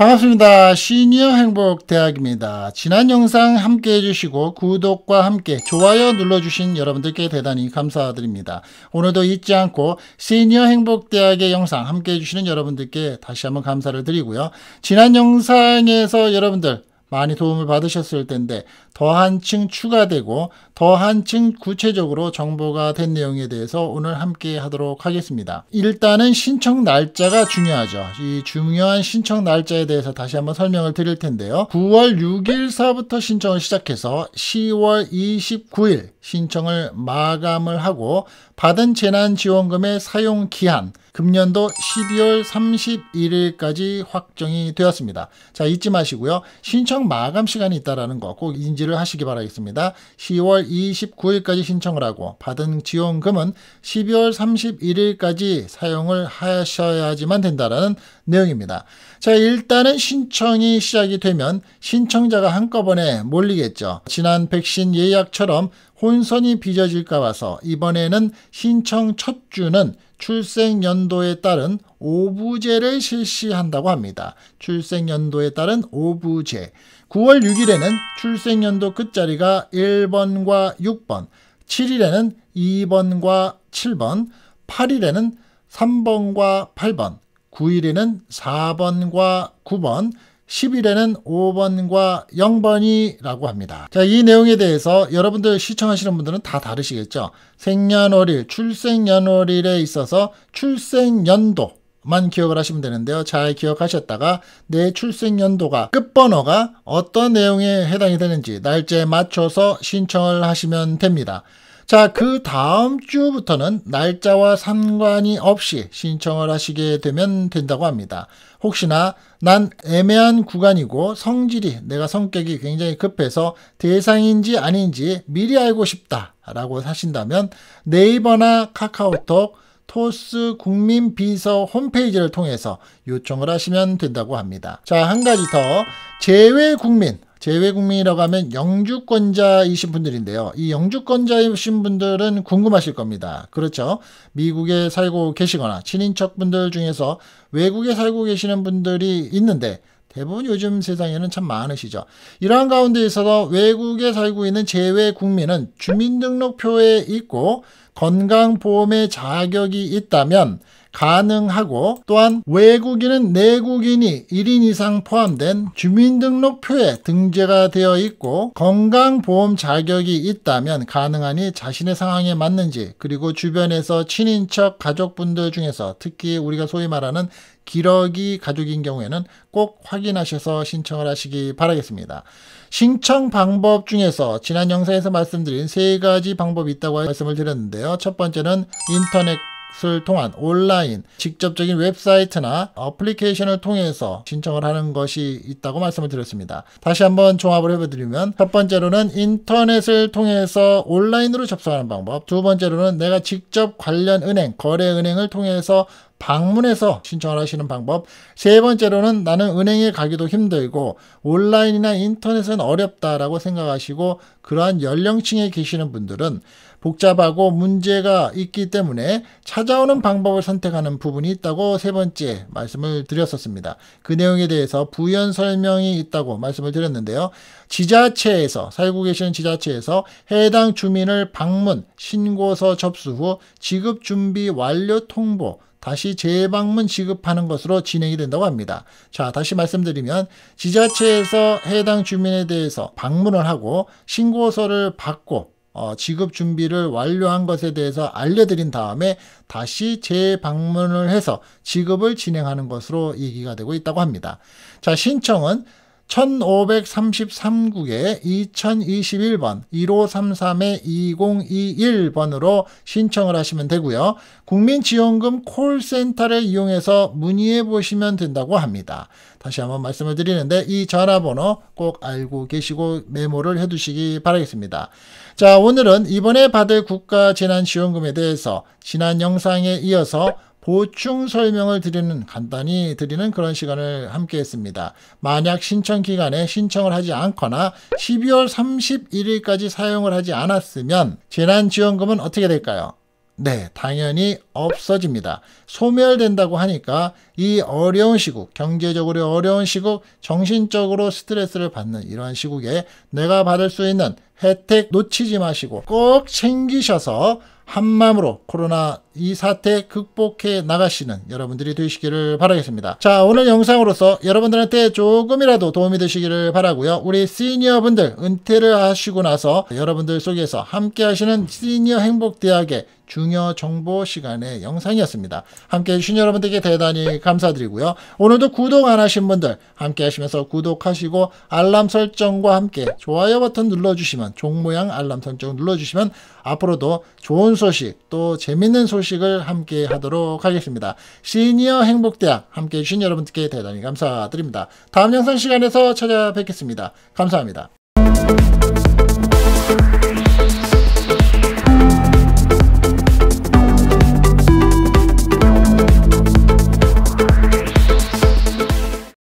반갑습니다. 시니어 행복대학입니다. 지난 영상 함께 해주시고 구독과 함께 좋아요 눌러주신 여러분들께 대단히 감사드립니다. 오늘도 잊지 않고 시니어 행복대학의 영상 함께 해주시는 여러분들께 다시 한번 감사를 드리고요. 지난 영상에서 여러분들 많이 도움을 받으셨을 텐데 더 한층 추가되고 더 한층 구체적으로 정보가 된 내용에 대해서 오늘 함께 하도록 하겠습니다. 일단은 신청 날짜가 중요하죠. 이 중요한 신청 날짜에 대해서 다시 한번 설명을 드릴 텐데요. 9월 6일서부터 신청을 시작해서 10월 29일 신청을 마감을 하고 받은 재난지원금의 사용 기한 금년도 12월 31일까지 확정이 되었습니다. 자 잊지 마시고요. 신청 마감 시간이 있다라는 거 꼭 인지를 하시기 바라겠습니다. 10월 29일까지 신청을 하고 받은 지원금은 12월 31일까지 사용을 하셔야지만 된다는 내용입니다. 자 일단은 신청이 시작이 되면 신청자가 한꺼번에 몰리겠죠. 지난 백신 예약처럼 혼선이 빚어질까 봐서 이번에는 신청 첫 주는 출생 연도에 따른 오부제를 실시한다고 합니다. 출생 연도에 따른 오부제. 9월 6일에는 출생 연도 끝자리가 1번과 6번, 7일에는 2번과 7번, 8일에는 3번과 8번, 9일에는 4번과 9번, 10일에는 5번과 0번이라고 합니다. 자, 이 내용에 대해서 여러분들 시청하시는 분들은 다 다르시겠죠. 생년월일, 출생년월일에 있어서 출생연도 만 기억을 하시면 되는데요. 잘 기억하셨다가 내 출생 연도가 끝번호가 어떤 내용에 해당이 되는지 날짜에 맞춰서 신청을 하시면 됩니다. 자, 그 다음 주부터는 날짜와 상관이 없이 신청을 하시게 되면 된다고 합니다. 혹시나 난 애매한 구간이고 성질이 내가 성격이 굉장히 급해서 대상인지 아닌지 미리 알고 싶다라고 하신다면 네이버나 카카오톡 토스 국민 비서 홈페이지를 통해서 요청을 하시면 된다고 합니다. 자, 한 가지 더. 제외 국민 제외국민이라고 하면 영주권자이신 분들인데요. 이 영주권자이신 분들은 궁금하실 겁니다. 그렇죠. 미국에 살고 계시거나 친인척분들 중에서 외국에 살고 계시는 분들이 있는데 대부분 요즘 세상에는 참 많으시죠. 이러한 가운데있어서 외국에 살고 있는 제외국민은 주민등록표에 있고 건강보험의 자격이 있다면 가능하고 또한 외국인은 내국인이 1인 이상 포함된 주민등록표에 등재가 되어 있고 건강보험 자격이 있다면 가능하니 자신의 상황에 맞는지 그리고 주변에서 친인척 가족분들 중에서 특히 우리가 소위 말하는 기러기 가족인 경우에는 꼭 확인하셔서 신청을 하시기 바라겠습니다. 신청 방법 중에서 지난 영상에서 말씀드린 세 가지 방법이 있다고 말씀을 드렸는데요. 첫 번째는 인터넷 을 통한 온라인 직접적인 웹사이트나 어플리케이션을 통해서 신청을 하는 것이 있다고 말씀을 드렸습니다. 다시 한번 종합을 해보드리면 첫 번째로는 인터넷을 통해서 온라인으로 접속하는 방법 두 번째로는 내가 직접 관련 은행 거래은행을 통해서 방문해서 신청을 하시는 방법. 세 번째로는 나는 은행에 가기도 힘들고 온라인이나 인터넷은 어렵다라고 생각하시고 그러한 연령층에 계시는 분들은 복잡하고 문제가 있기 때문에 찾아오는 방법을 선택하는 부분이 있다고 세 번째 말씀을 드렸었습니다. 그 내용에 대해서 부연 설명이 있다고 말씀을 드렸는데요. 지자체에서 살고 계시는 지자체에서 해당 주민을 방문 신고서 접수 후 지급 준비 완료 통보 다시 재방문 지급하는 것으로 진행이 된다고 합니다. 자, 다시 말씀드리면 지자체에서 해당 주민에 대해서 방문을 하고 신고서를 받고 어, 지급 준비를 완료한 것에 대해서 알려드린 다음에 다시 재방문을 해서 지급을 진행하는 것으로 얘기가 되고 있다고 합니다. 자, 신청은 1533국에 2021번 1533에 2021번으로 신청을 하시면 되고요. 국민지원금 콜센터를 이용해서 문의해 보시면 된다고 합니다. 다시 한번 말씀을 드리는데 이 전화번호 꼭 알고 계시고 메모를 해 두시기 바라겠습니다. 자, 오늘은 이번에 받을 국가재난지원금에 대해서 지난 영상에 이어서 보충 설명을 드리는 간단히 드리는 그런 시간을 함께 했습니다. 만약 신청 기간에 신청을 하지 않거나 12월 31일까지 사용을 하지 않았으면 재난지원금은 어떻게 될까요? 네, 당연히 없어집니다. 소멸된다고 하니까 이 어려운 시국, 경제적으로 어려운 시국, 정신적으로 스트레스를 받는 이런 시국에 내가 받을 수 있는 혜택 놓치지 마시고 꼭 챙기셔서 한마음으로 코로나 이 사태 극복해 나가시는 여러분들이 되시기를 바라겠습니다. 자 오늘 영상으로서 여러분들한테 조금이라도 도움이 되시기를 바라고요. 우리 시니어분들 은퇴를 하시고 나서 여러분들 속에서 함께 하시는 시니어 행복대학의 중요 정보 시간의 영상이었습니다. 함께 해주신 여러분들께 대단히 감사드리고요. 오늘도 구독 안 하신 분들 함께 하시면서 구독하시고 알람 설정과 함께 좋아요 버튼 눌러주시면 종모양 알람 설정 눌러주시면 앞으로도 좋은 소식 또 재밌는 소식을 함께 하도록 하겠습니다. 시니어 행복대학 함께 해주신 여러분들께 대단히 감사드립니다. 다음 영상 시간에서 찾아뵙겠습니다. 감사합니다.